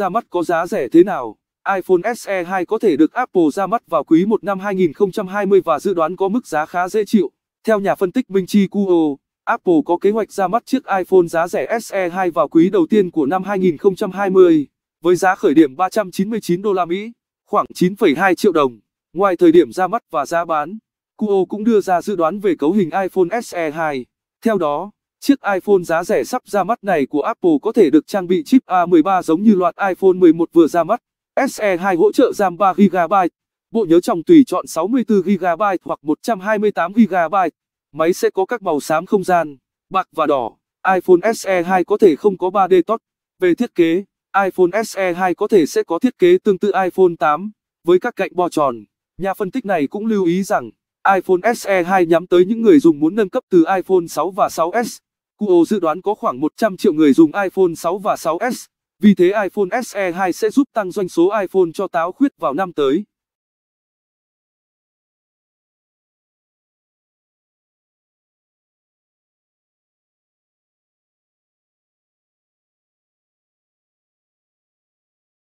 ra mắt có giá rẻ thế nào. iPhone SE 2 có thể được Apple ra mắt vào quý 1 năm 2020 và dự đoán có mức giá khá dễ chịu. Theo nhà phân tích Minh Chi Kuo, Apple có kế hoạch ra mắt chiếc iPhone giá rẻ SE 2 vào quý đầu tiên của năm 2020 với giá khởi điểm 399 đô la Mỹ, khoảng 9,2 triệu đồng. Ngoài thời điểm ra mắt và giá bán, Kuo cũng đưa ra dự đoán về cấu hình iPhone SE 2. Theo đó, Chiếc iPhone giá rẻ sắp ra mắt này của Apple có thể được trang bị chip A13 giống như loạt iPhone 11 vừa ra mắt. SE2 hỗ trợ RAM 3GB, bộ nhớ trong tùy chọn 64GB hoặc 128GB. Máy sẽ có các màu xám không gian, bạc và đỏ. iPhone SE2 có thể không có 3D touch. Về thiết kế, iPhone SE2 có thể sẽ có thiết kế tương tự iPhone 8 với các cạnh bo tròn. Nhà phân tích này cũng lưu ý rằng iPhone SE2 nhắm tới những người dùng muốn nâng cấp từ iPhone 6 và 6s. Kuo dự đoán có khoảng 100 triệu người dùng iPhone 6 và 6S, vì thế iPhone SE 2 sẽ giúp tăng doanh số iPhone cho táo khuyết vào năm tới.